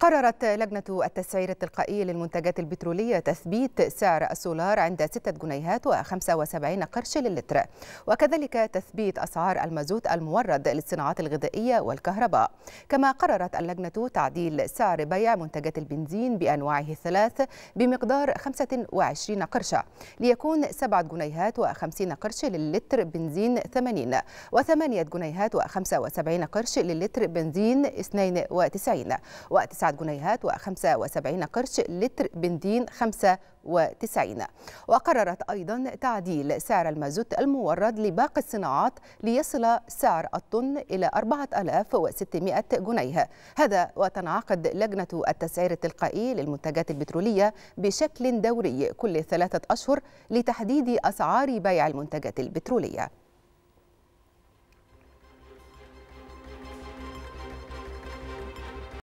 قررت لجنة التسعير التلقائي للمنتجات البترولية تثبيت سعر السولار عند 6 جنيهات و75 قرش للتر وكذلك تثبيت أسعار المازوت المورد للصناعات الغذائية والكهرباء كما قررت اللجنة تعديل سعر بيع منتجات البنزين بأنواعه الثلاث بمقدار 25 قرشا ليكون 7 جنيهات و50 قرش للتر بنزين 80 و8 جنيهات و75 قرش للتر بنزين 92 و9 جنيهات و75 قرش لتر بنزين 95 وقررت أيضا تعديل سعر المازوت المورد لباقي الصناعات ليصل سعر الطن إلى 4600 جنيه هذا وتنعقد لجنة التسعير التلقائي للمنتجات البترولية بشكل دوري كل ثلاثة أشهر لتحديد أسعار بيع المنتجات البترولية